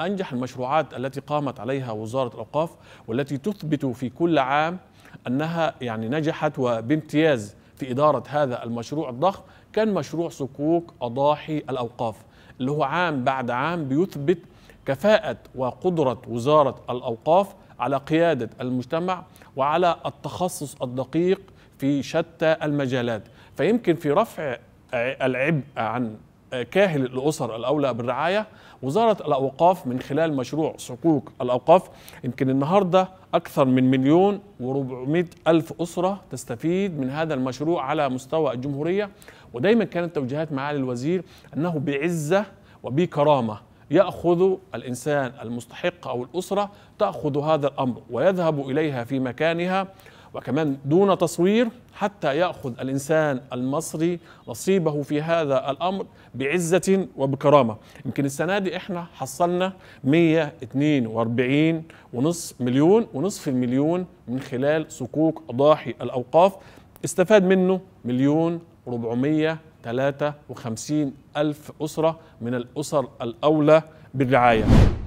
أنجح المشروعات التي قامت عليها وزارة الأوقاف والتي تثبت في كل عام أنها يعني نجحت وبامتياز في إدارة هذا المشروع الضخم كان مشروع صكوك أضاحي الأوقاف اللي هو عام بعد عام بيثبت كفاءة وقدرة وزارة الأوقاف على قيادة المجتمع وعلى التخصص الدقيق في شتى المجالات فيمكن في رفع العبء عن كاهل الاسر الاولى بالرعايه وزاره الاوقاف من خلال مشروع صكوك الاوقاف يمكن النهارده اكثر من مليون و400 الف اسره تستفيد من هذا المشروع على مستوى الجمهوريه ودايما كانت توجيهات معالي الوزير انه بعزه وبكرامه ياخذ الانسان المستحق او الاسره تاخذ هذا الامر ويذهب اليها في مكانها وكمان دون تصوير حتى ياخذ الانسان المصري نصيبه في هذا الامر بعزه وبكرامه يمكن السنه دي احنا حصلنا 142 ونصف مليون ونصف المليون من خلال صكوك ضاحي الاوقاف استفاد منه مليون 453 ألف أسرة من الأسر الأولى بالرعاية